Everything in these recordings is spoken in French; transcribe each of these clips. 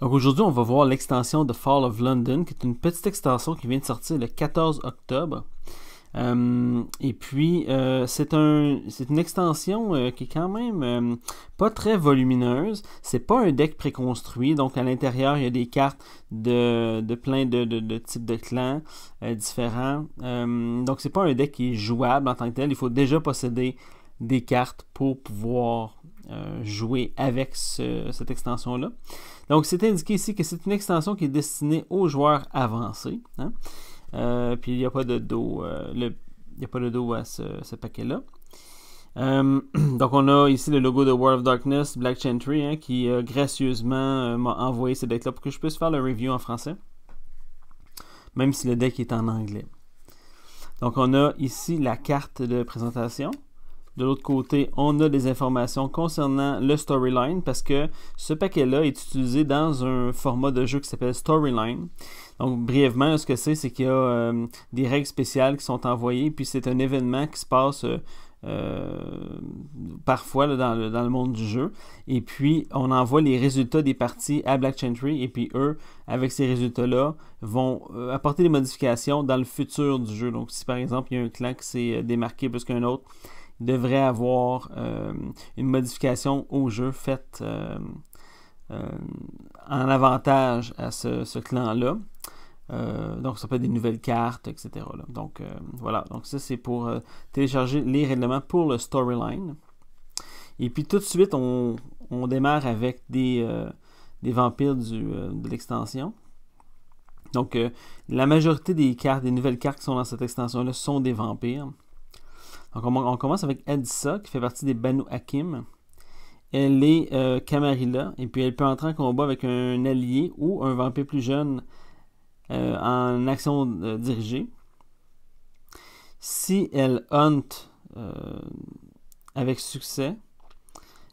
Donc aujourd'hui, on va voir l'extension de Fall of London, qui est une petite extension qui vient de sortir le 14 octobre. Euh, et puis, euh, c'est une extension euh, qui est quand même pas très volumineuse. C'est pas un deck préconstruit, donc à l'intérieur, il y a des cartes de, plein de, types de clans différents. donc, c'est pas un deck qui est jouable en tant que tel. Il faut déjà posséder des cartes pour pouvoir jouer avec cette extension-là. Donc, c'est indiqué ici que c'est une extension qui est destinée aux joueurs avancés. Hein. Euh, puis, il n'y a pas de dos, euh, pas de dos à ce, paquet-là. Euh, donc, on a ici le logo de World of Darkness, Black Chantry, hein, qui gracieusement m'a envoyé ce deck-là pour que je puisse faire le review en français, même si le deck est en anglais. Donc, on a ici la carte de présentation. De l'autre côté, on a des informations concernant le storyline parce que ce paquet-là est utilisé dans un format de jeu qui s'appelle Storyline. Donc, brièvement, ce que c'est, c'est qu'il y a euh, des règles spéciales qui sont envoyées, puis c'est un événement qui se passe. Euh, euh, parfois dans, le, monde du jeu. Et puis, on envoie les résultats des parties à Black Chantry. Et puis, eux, avec ces résultats-là, vont apporter des modifications dans le futur du jeu. Donc, si par exemple, il y a un clan qui s'est démarqué plus qu'un autre, devrait avoir euh, une modification au jeu faite euh, euh, en avantage à ce, clan-là. donc ça peut être des nouvelles cartes, etc. Donc voilà, donc ça c'est pour télécharger les règlements pour le storyline. Et puis tout de suite, on, démarre avec des, des vampires du, de l'extension. Donc, la majorité des cartes, des nouvelles cartes qui sont dans cette extension-là sont des vampires on commence avec Edissa, qui fait partie des Banu Hakim. Elle est euh, Camarilla, et puis elle peut entrer en combat avec un allié ou un vampire plus jeune euh, en action euh, dirigée. Si elle hunt avec succès,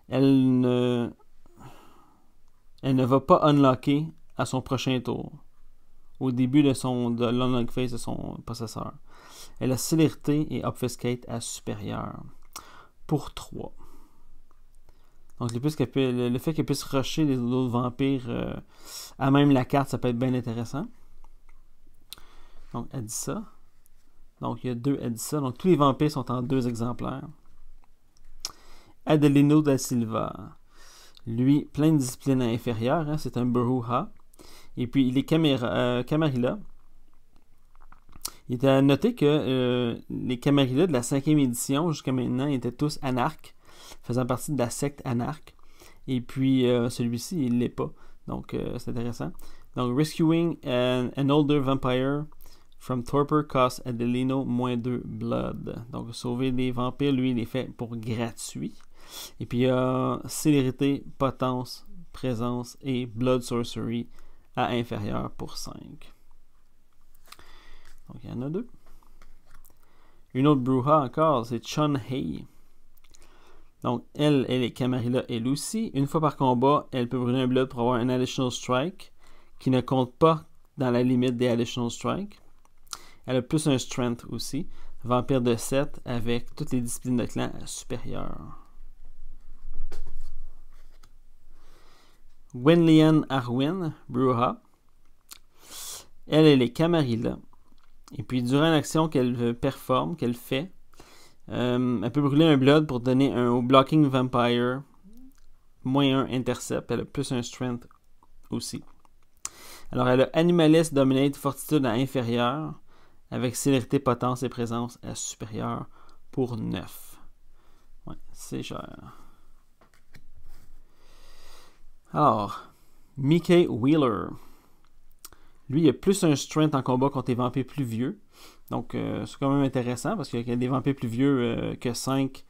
elle ne, va pas unlocker à son prochain tour, au début de, son, de l'unlock phase de son possesseur elle a célérité et obfuscate à supérieur Pour 3. Donc le, fait qu'elle puisse rusher les autres vampires euh, à même la carte, ça peut être bien intéressant. Donc elle dit ça. Donc il y a deux, elle Donc tous les vampires sont en deux exemplaires. Adelino da Silva. Lui, plein de discipline à hein. c'est un buruha. Et puis il est euh, Camarilla. Il est à noter que euh, les camarillas de la cinquième édition jusqu'à maintenant étaient tous anarques, faisant partie de la secte anarque. Et puis euh, celui-ci, il ne l'est pas. Donc euh, c'est intéressant. Donc Rescuing an, Older Vampire from Torpor costs Adelino moins 2 Blood. Donc sauver les vampires, lui, il est fait pour gratuit. Et puis il a Célérité, Potence, Présence et Blood Sorcery à inférieur pour 5. Donc il y en a deux. Une autre Bruja encore, c'est Chun Hei. Donc elle, elle est Camarilla elle aussi. Une fois par combat, elle peut brûler un blood pour avoir un additional strike qui ne compte pas dans la limite des additional strike. Elle a plus un strength aussi. Vampire de 7 avec toutes les disciplines de clan supérieures. Wenlian Arwin, Bruja. Elle, elle est Camarilla. Et puis, durant l'action qu'elle euh, performe, qu'elle fait, euh, elle peut brûler un Blood pour donner un au Blocking Vampire. Moins un Intercept. Elle a plus un Strength aussi. Alors, elle a Animalist, Dominate, Fortitude à inférieur, Avec célérité, potence et présence à supérieur pour 9. Ouais, c'est cher. Alors, Mickey Wheeler. Lui, il a plus un strength en combat contre les vampires plus vieux. Donc, euh, c'est quand même intéressant parce qu'il y a des vampires plus vieux euh, que 5.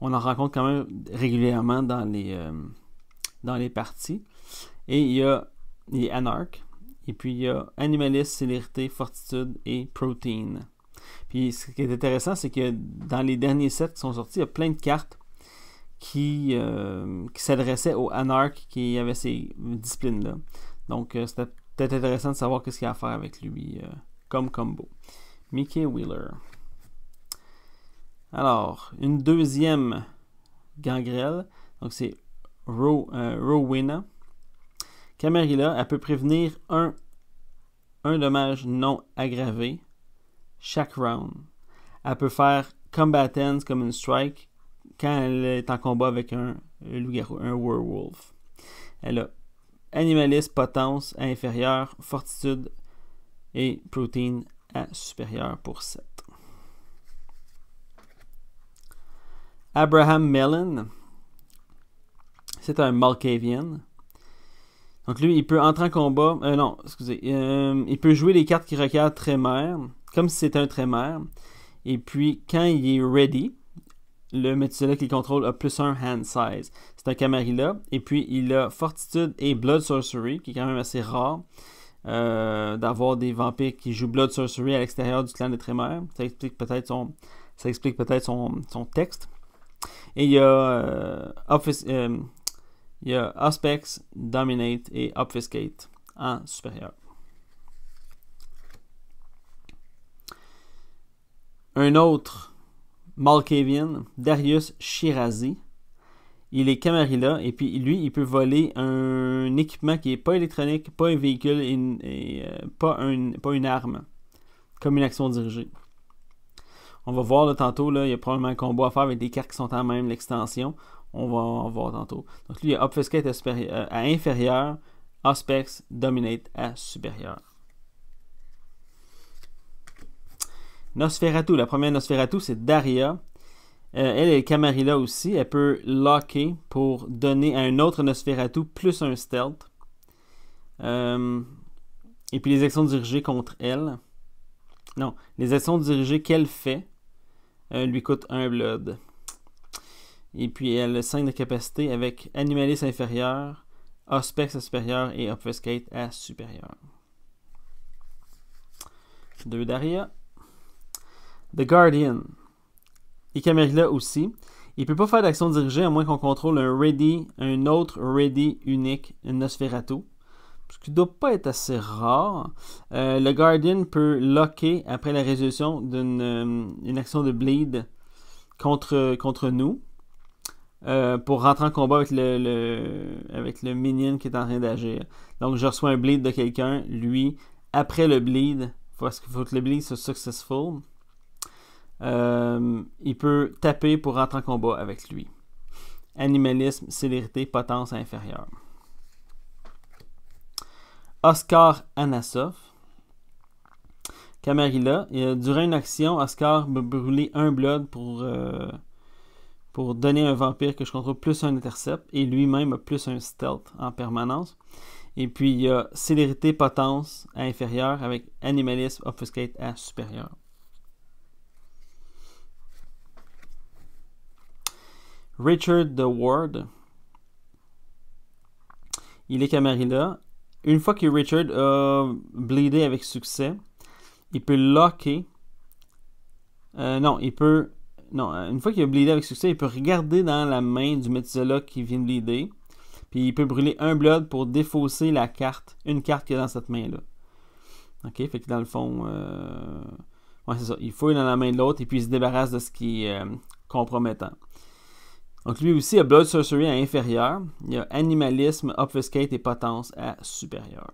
On en rencontre quand même régulièrement dans les, euh, dans les parties. Et il y a les anarch. Et puis, il y a animaliste, célérité, fortitude et protein. Puis, ce qui est intéressant, c'est que dans les derniers sets qui sont sortis, il y a plein de cartes qui, qui s'adressaient aux anarch qui avaient ces disciplines-là. Donc, c'était peut intéressant de savoir qu'est-ce qu'il y a à faire avec lui euh, comme combo. Mickey Wheeler. Alors, une deuxième gangrelle. Donc, c'est Row, euh, Rowena. Camarilla, elle peut prévenir un, un dommage non aggravé chaque round. Elle peut faire combatants comme une strike quand elle est en combat avec un, un werewolf. Elle a Animaliste potence à inférieur, fortitude et protein à supérieur pour 7. Abraham Mellon, c'est un Malkavian. Donc lui, il peut entrer en combat. Euh, non, excusez. Euh, il peut jouer les cartes qui requièrent trémère, comme si c'était un trémère. Et puis, quand il est ready, le métissologue qu'il contrôle a plus un hand size un Et puis, il a Fortitude et Blood Sorcery, qui est quand même assez rare. Euh, d'avoir des vampires qui jouent Blood Sorcery à l'extérieur du clan des Trémères. Ça explique peut-être son, ça explique peut-être son, texte. Et il y a, euh, euh Aspects, Dominate et Obfuscate en supérieur. Un autre Malkavian, Darius Shirazi, il est Camarilla, et puis lui, il peut voler un équipement qui n'est pas électronique, pas un véhicule et, euh, pas, une arme, comme une action dirigée. On va voir là, tantôt, là, il y a probablement un combo à faire avec des cartes qui sont en même l'extension. On va en voir tantôt. Donc lui, il y a Obfuscate euh, à, inférieur, Aspects, Dominate à supérieur. Nosferatu, la première Nosferatu, c'est Daria. Euh, elle est Camarilla aussi. Elle peut locker pour donner à un autre Nosferatu plus un stealth. Euh, et puis les actions dirigées contre elle. Non, les actions dirigées qu'elle fait euh, lui coûtent un blood. Et puis elle a 5 de capacité avec Animalis inférieur, Auspex à supérieur et Obfuscate à supérieur. Deux Daria. The Guardian et là aussi. Il ne peut pas faire d'action dirigée à moins qu'on contrôle un ready, un autre ready unique, un Nosferatu. Ce qui ne doit pas être assez rare. Euh, le Guardian peut locker après la résolution d'une euh, une action de bleed contre, contre nous. Euh, pour rentrer en combat avec le, avec le minion qui est en train d'agir. Donc je reçois un bleed de quelqu'un, lui, après le bleed, il faut que le bleed soit successful. Euh, il peut taper pour rentrer en combat avec lui. Animalisme, célérité, potence inférieure. Oscar Anasov. Camarilla. durant une action, Oscar me brûler un blood pour, euh, pour donner un vampire que je contrôle plus un intercept et lui-même plus un stealth en permanence. Et puis il y a célérité, potence inférieure avec animalisme, obfuscate à supérieur. Richard the Ward. Il est Camarilla. Une fois que Richard a bleedé avec succès, il peut locker. Euh, non, il peut. Non, euh, une fois qu'il a bleedé avec succès, il peut regarder dans la main du médecin qui vient de bleeder. Puis il peut brûler un blood pour défausser la carte, une carte qui est dans cette main-là. OK? Fait que dans le fond, euh... ouais, c'est ça. Il faut fouille dans la main de l'autre et puis il se débarrasse de ce qui est euh, compromettant. Donc lui aussi, il a Blood Sorcery à inférieur. Il y a Animalisme, Obfuscate et Potence à supérieur.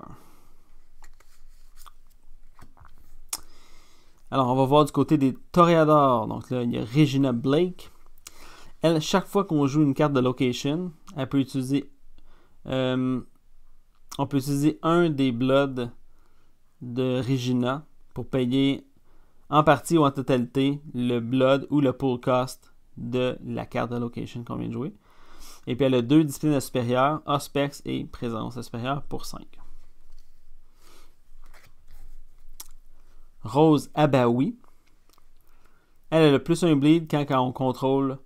Alors, on va voir du côté des Toreadors. Donc là, il y a Regina Blake. Elle, chaque fois qu'on joue une carte de location, elle peut utiliser. Euh, on peut utiliser un des Bloods de Regina pour payer en partie ou en totalité le Blood ou le Pull Cost de la carte de location qu'on vient de jouer. Et puis elle a deux disciplines supérieures, aspects et présence supérieure pour 5. Rose Abaoui. Elle a le plus un bleed quand, on contrôle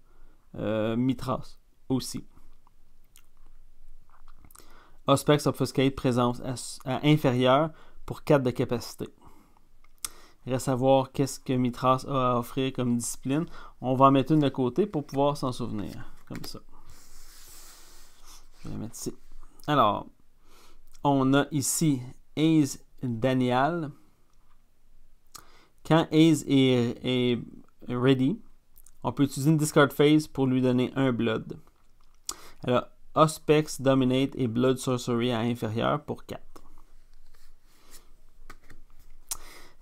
euh, Mitras aussi. Ospex Obfuscate présence inférieure pour 4 de capacité. Reste qu'est-ce que Mitras a à offrir comme discipline. On va en mettre une de côté pour pouvoir s'en souvenir. Comme ça. Je vais mettre ici. Alors, on a ici Aze Daniel. Quand Aze est, est ready, on peut utiliser une discard phase pour lui donner un blood. Alors, Ospex, Dominate et Blood Sorcery à inférieur pour 4.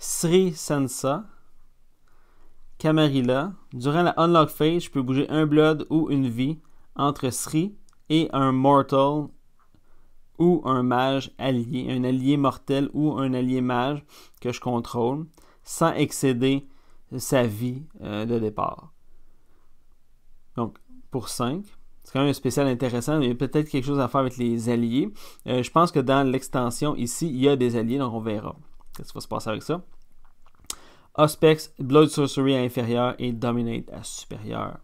Sri Sansa, Camarilla. Durant la Unlock Phase, je peux bouger un Blood ou une vie entre Sri et un Mortal ou un mage allié, un allié mortel ou un allié mage que je contrôle, sans excéder sa vie euh, de départ. Donc, pour 5. C'est quand même un spécial intéressant. Il y a peut-être quelque chose à faire avec les alliés. Euh, je pense que dans l'extension ici, il y a des alliés, donc on verra. Qu'est-ce qui va se passer avec ça? aspects Blood Sorcery à inférieur et Dominate à supérieur.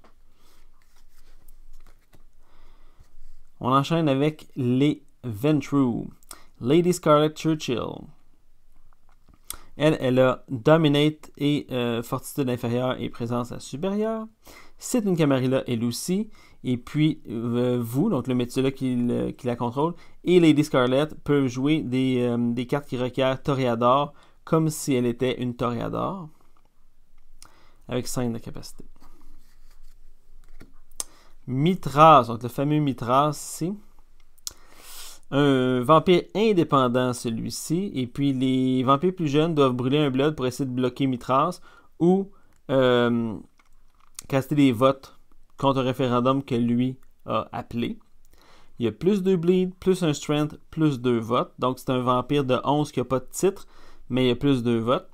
On enchaîne avec les Ventru. Lady Scarlet Churchill. Elle, elle a Dominate et euh, Fortitude inférieure et Présence à supérieure. C'est une Camarilla et Lucy. Et puis, euh, vous, donc le métier qui, qui, la contrôle, et Lady Scarlet peuvent jouer des, euh, des cartes qui requièrent Toreador, comme si elle était une Toréador, avec 5 de capacité. Mitras, donc le fameux Mitras ici. Un vampire indépendant, celui-ci. Et puis les vampires plus jeunes doivent brûler un blood pour essayer de bloquer Mitras ou euh, caster des votes contre un référendum que lui a appelé. Il y a plus de bleed, plus un strength, plus deux votes. Donc c'est un vampire de 11 qui n'a pas de titre mais il y a plus de votes.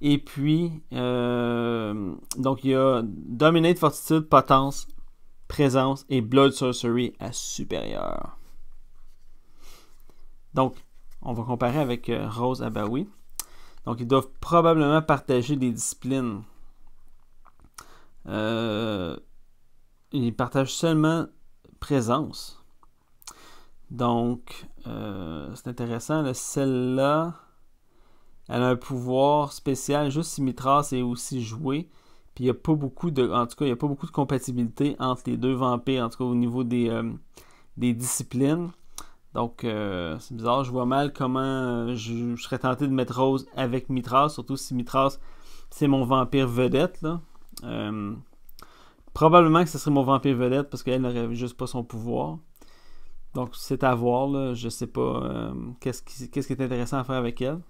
Et puis, euh, donc il y a Dominate, Fortitude, Potence, Présence et Blood Sorcery à supérieur. Donc, on va comparer avec euh, Rose Abawi. Donc, ils doivent probablement partager des disciplines. Euh, ils partagent seulement présence. Donc, c'est intéressant. Celle-là. Elle a un pouvoir spécial, juste si Mitras est aussi joué. Puis il n'y a pas beaucoup de. En tout cas, il n'y a pas beaucoup de compatibilité entre les deux vampires, en tout cas au niveau des, euh, des disciplines. Donc euh, c'est bizarre, je vois mal comment euh, je, serais tenté de mettre Rose avec Mitras surtout si Mitras c'est mon vampire vedette. probablement que ce serait mon vampire vedette parce qu'elle n'aurait juste pas son pouvoir. Donc c'est à voir, je je sais pas qu'est-ce qui est intéressant à faire avec elle.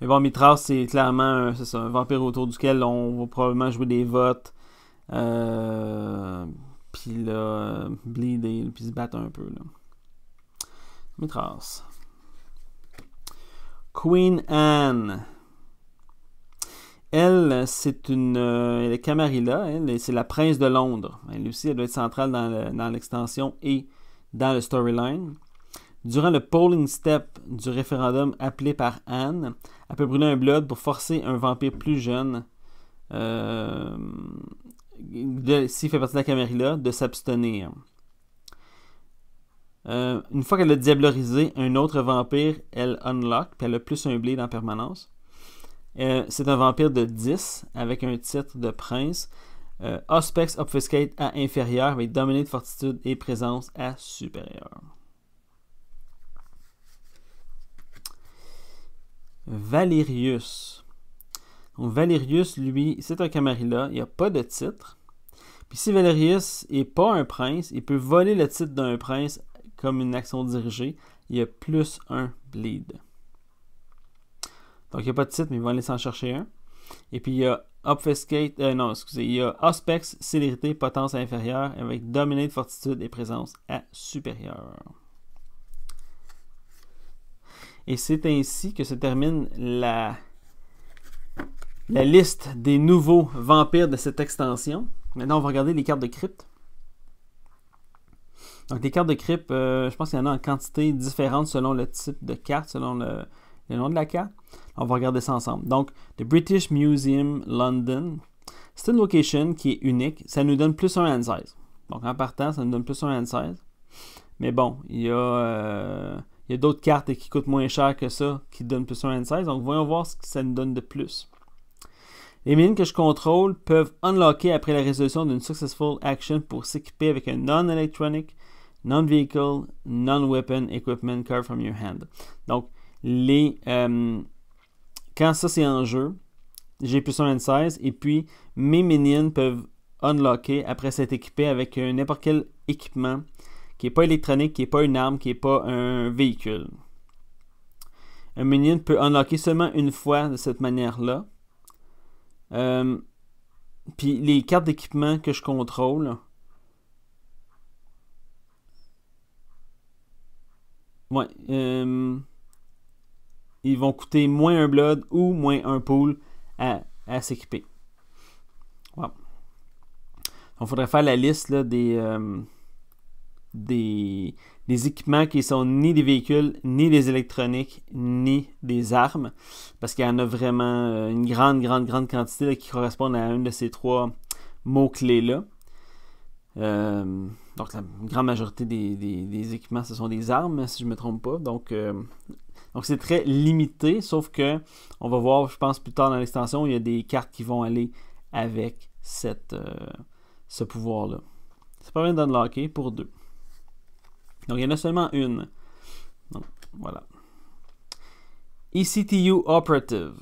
Mais bon, Mitras, c'est clairement un, vampire autour duquel on va probablement jouer des votes. Euh, puis là, bleed puis se battre un peu. Mitras. Queen Anne. Elle, c'est une. Euh, elle est Camarilla, elle, c'est la prince de Londres. Elle aussi, elle doit être centrale dans l'extension et dans le storyline. Durant le polling step du référendum appelé par Anne, elle peut brûler un blood pour forcer un vampire plus jeune, euh, s'il fait partie de la caméra, de s'abstenir. Euh, une fois qu'elle a diablorisé un autre vampire, elle unlock, puis elle a plus un blade en permanence. Euh, c'est un vampire de 10 avec un titre de prince. Euh, Auspex Obfuscate à inférieur mais dominé de Fortitude et Présence à supérieur. Valerius. Donc, Valerius, lui, c'est un Camarilla, il n'y a pas de titre. Puis si Valerius n'est pas un prince, il peut voler le titre d'un prince comme une action dirigée. Il y a plus un bleed. Donc il n'y a pas de titre, mais il va aller s'en chercher un. Et puis il y a Obfuscate, euh, non, excusez, il y a Auspex, Célérité, Potence inférieure avec Dominate, Fortitude et Présence à supérieur. Et c'est ainsi que se termine la, la liste des nouveaux vampires de cette extension. Maintenant, on va regarder les cartes de crypte. Donc, les cartes de crypte, euh, je pense qu'il y en a en quantité différente selon le type de carte, selon le, nom de la carte. On va regarder ça ensemble. Donc, The British Museum London. C'est une location qui est unique. Ça nous donne plus un hand size. Donc, en partant, ça nous donne plus un hand size. Mais bon, il y a. Euh, il y a d'autres cartes qui coûtent moins cher que ça, qui donnent plus 1 16. Donc, voyons voir ce que ça nous donne de plus. Les mines que je contrôle peuvent unlocker après la résolution d'une successful action pour s'équiper avec un non-electronic, non-vehicle, non-weapon equipment card from your hand. Donc, les, euh, quand ça c'est en jeu, j'ai plus 1 16 et puis mes minions peuvent unlocker après s'être équipé avec euh, n'importe quel équipement qui n'est pas électronique, qui n'est pas une arme, qui n'est pas un véhicule. Un minion peut unlocker seulement une fois de cette manière-là. Euh, puis les cartes d'équipement que je contrôle. Ouais. Euh, ils vont coûter moins un blood ou moins un pool à, s'équiper. Wow. il faudrait faire la liste des. Euh, des, équipements qui sont ni des véhicules, ni des électroniques, ni des armes, parce qu'il y en a vraiment euh, une grande, grande, grande quantité qui correspondent à une de ces trois mots-clés-là. Euh, donc la grande majorité des, équipements, ce sont des armes, si je ne me trompe pas. Donc euh, donc c'est très limité, sauf que on va voir, je pense, plus tard dans l'extension, il y a des cartes qui vont aller avec cette, ce pouvoir-là. C'est pas bien d'unlocker pour deux. Donc, il y en a seulement une. Donc, voilà. ECTU Operative.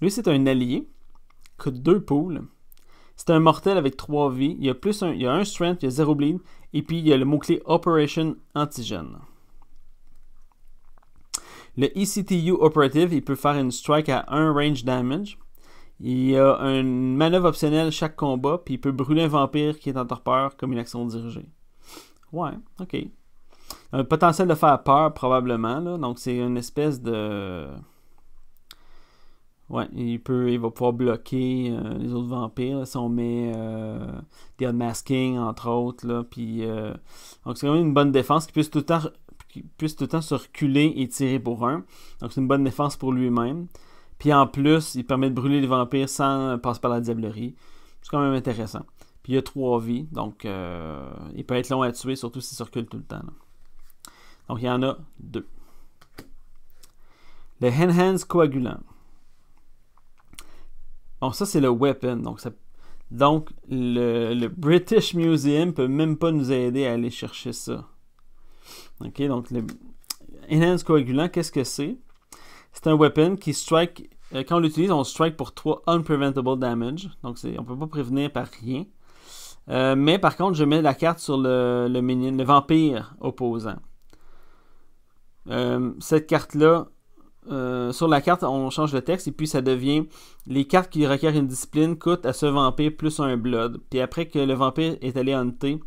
Lui, c'est un allié. Coûte deux poules. C'est un mortel avec trois vies. Il y a, plus un, il y a un strength, il y a zéro bleed. Et puis, il y a le mot-clé Operation Antigen. Le ECTU Operative, il peut faire une strike à un range damage. Il y a une manœuvre optionnelle chaque combat, puis il peut brûler un vampire qui est en torpeur comme une action dirigée. Ouais, ok un potentiel de faire peur, probablement. Là. Donc, c'est une espèce de. Ouais, il, peut, il va pouvoir bloquer euh, les autres vampires là, si on met euh, des unmasking, entre autres. Là, puis, euh, donc, c'est quand même une bonne défense qui puisse tout le temps, puisse tout temps se reculer et tirer pour un. Donc, c'est une bonne défense pour lui-même. Puis, en plus, il permet de brûler les vampires sans passer par la diablerie. C'est quand même intéressant. Puis, il a trois vies, donc il peut être long à tuer, surtout s'il circule tout le temps. Donc, il y en a deux. Le Enhance coagulant. Bon, ça, c'est le weapon. Donc, le, British Museum peut même pas nous aider à aller chercher ça. OK, donc le Enhance coagulant, qu'est-ce que c'est? C'est un weapon qui strike... Euh, quand on l'utilise, on strike pour 3 unpreventable damage. Donc, on ne peut pas prévenir par rien. Euh, mais par contre, je mets la carte sur le vampire opposant. Euh, cette carte-là, euh, sur la carte, on change le texte et puis ça devient les cartes qui requièrent une discipline coûtent à ce vampire plus un blood. Puis après que le vampire est allé hunter,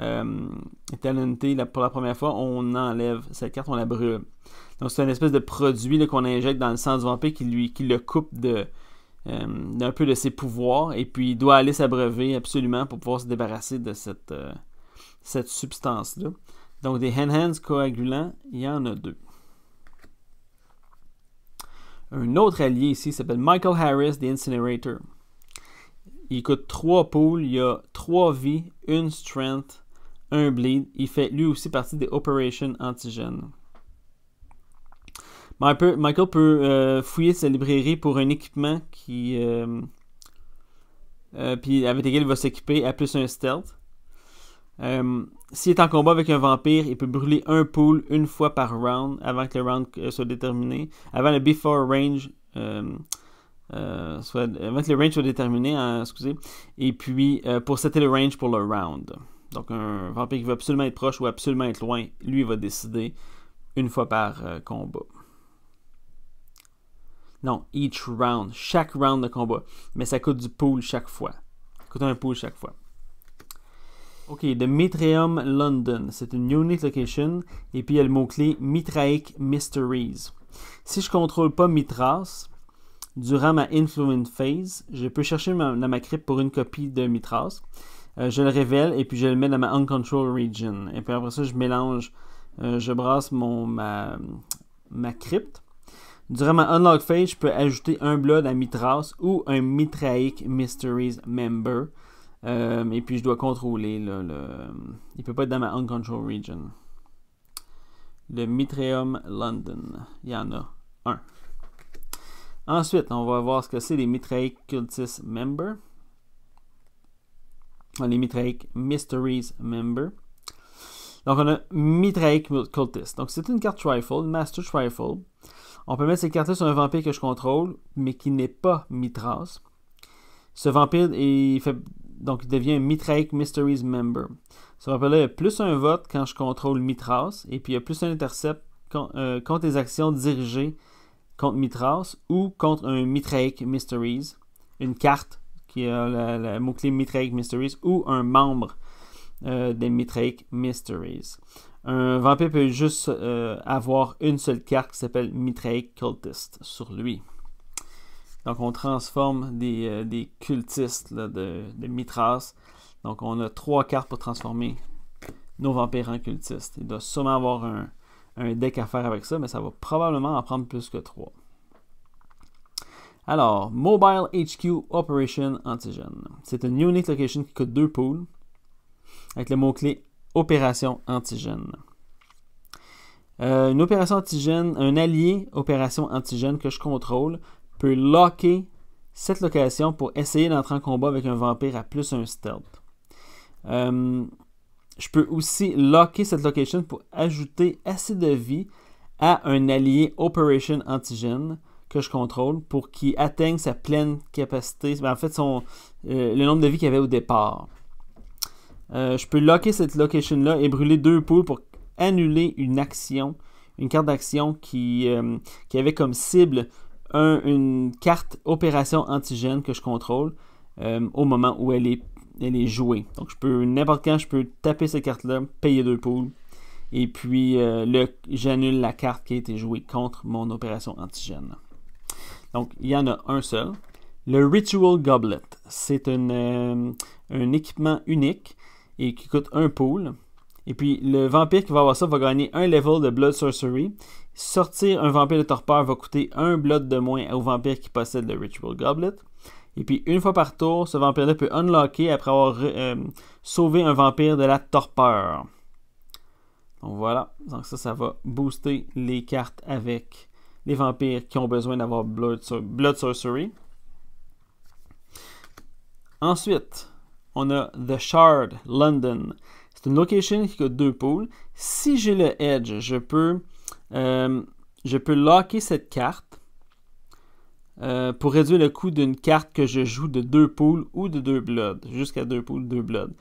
euh, est allé pour la première fois, on enlève cette carte, on la brûle. Donc c'est une espèce de produit qu'on injecte dans le sang du vampire qui, lui, qui le coupe euh, d'un peu de ses pouvoirs et puis il doit aller s'abreuver absolument pour pouvoir se débarrasser de cette, cette substance-là. Donc des hand-hands coagulants, il y en a deux. Un autre allié ici s'appelle Michael Harris des Incinerator. Il coûte trois poules, il a trois vies, une strength, un bleed. Il fait lui aussi partie des Operations Antigènes. Michael peut euh, fouiller sa librairie pour un équipement qui. Euh, euh, puis avec lequel il va s'équiper à plus un stealth. Euh, s'il est en combat avec un vampire, il peut brûler un pool une fois par round avant que le round euh, soit déterminé. Avant le before range. Euh, soit, avant que le range soit déterminé, hein, excusez. Et puis, pour setter le range pour le round. Donc, un vampire qui veut absolument être proche ou absolument être loin, lui, va décider une fois par combat. Non, each round. Chaque round de combat. Mais ça coûte du pool chaque fois. Ça coûte un pool chaque fois. OK, The Metrium London. C'est une unique location. Et puis il y a le mot-clé Mitraic Mysteries. Si je contrôle pas Mitras, durant ma Influence Phase, je peux chercher dans ma crypte pour une copie de Mitras. Euh, je le révèle et puis je le mets dans ma Uncontrolled Region. Et puis après ça, je mélange, euh, je brasse mon, ma, ma crypte. Durant ma Unlock Phase, je peux ajouter un blood à Mitras ou un Mitraic Mysteries Member euh, et puis je dois contrôler Il ne Il peut pas être dans ma Uncontrolled region. Le Mitreum London. Il y en a un. Ensuite, on va voir ce que c'est les Mithraic Cultist Member. Ah, les Mithraic Mysteries Member. Donc on a Mithraic Cultist. Donc c'est une carte Trifle, Master Trifle. On peut mettre cette carte sur un vampire que je contrôle, mais qui n'est pas Mitras. Ce vampire, il fait donc il devient Mitraic Mysteries Member. Ça va appeler plus un vote quand je contrôle Mitras, et puis il y a plus un intercept euh, contre les actions dirigées contre Mitras ou contre un Mitraic Mysteries, une carte qui a le mot-clé Mitraic Mysteries ou un membre euh, des Mitraic Mysteries. Un vampire peut juste euh, avoir une seule carte qui s'appelle Mitraic Cultist sur lui. Donc on transforme des, euh, des cultistes de, Mitras. Donc on a trois cartes pour transformer nos vampires en cultistes. Il doit sûrement avoir un, un deck à faire avec ça, mais ça va probablement en prendre plus que trois. Alors, Mobile HQ Operation Antigène. C'est une unique location qui coûte deux poules, avec le mot-clé Opération Antigène. Euh, une opération antigène, un allié opération antigène que je contrôle peut locker cette location pour essayer d'entrer en combat avec un vampire à plus un stealth. Euh, je peux aussi locker cette location pour ajouter assez de vie à un allié Operation Antigène que je contrôle pour qu'il atteigne sa pleine capacité, ben, en fait son, euh, le nombre de vie qu'il avait au départ. Euh, je peux locker cette location-là et brûler deux poules pour annuler une action, une carte d'action qui, qui avait comme cible une carte opération antigène que je contrôle euh, au moment où elle est, est jouée. Donc je peux, n'importe quand, je peux taper cette carte-là, payer deux poules, et puis euh, j'annule la carte qui a été jouée contre mon opération antigène. Donc il y en a un seul. Le Ritual Goblet, c'est euh, un équipement unique et qui coûte un poule et puis, le vampire qui va avoir ça va gagner un level de Blood Sorcery. Sortir un vampire de torpeur va coûter un Blood de moins au vampire qui possède le Ritual Goblet. Et puis, une fois par tour, ce vampire-là peut unlocker après avoir euh, sauvé un vampire de la torpeur. Donc voilà. Donc ça, ça va booster les cartes avec les vampires qui ont besoin d'avoir Blood Sorcery. Ensuite, on a The Shard London. C'est une location qui a deux poules. Si j'ai le edge, je peux, euh, je peux locker cette carte euh, pour réduire le coût d'une carte que je joue de deux poules ou de deux bloods, jusqu'à deux poules, deux bloods.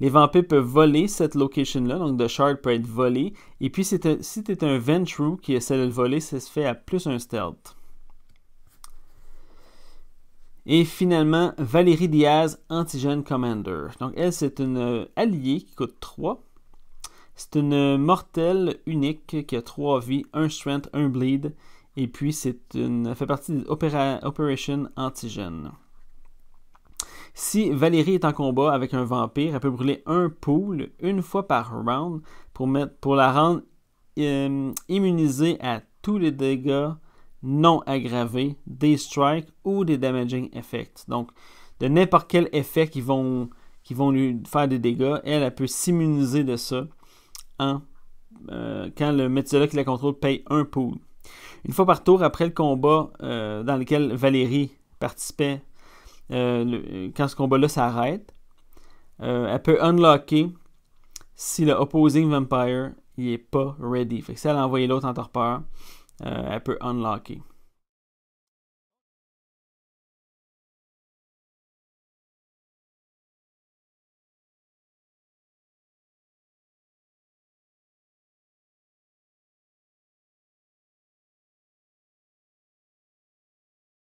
Les vampires peuvent voler cette location-là, donc The Shard peut être volé. Et puis, si tu es un Ventrue qui essaie de le voler, ça se fait à plus un stealth. Et finalement, Valérie Diaz, Antigène Commander. Donc elle, c'est une alliée qui coûte 3. C'est une mortelle unique qui a 3 vies, 1 strength, 1 bleed. Et puis, c'est une fait partie des l'Operation Operation Antigen. Si Valérie est en combat avec un vampire, elle peut brûler un pool une fois par round pour, mettre, pour la rendre euh, immunisée à tous les dégâts non aggravés, des strikes ou des damaging effects. Donc, de n'importe quel effet qui vont, qui vont lui faire des dégâts, elle, elle peut s'immuniser de ça en, euh, quand le médecin qui la contrôle paye un pool. Une fois par tour, après le combat euh, dans lequel Valérie participait, euh, quand ce combat-là s'arrête, elle peut unlocker si le opposing vampire n'est pas ready. Fait que si elle a envoyé l'autre en torpeur, Apple uh, appear unlucky.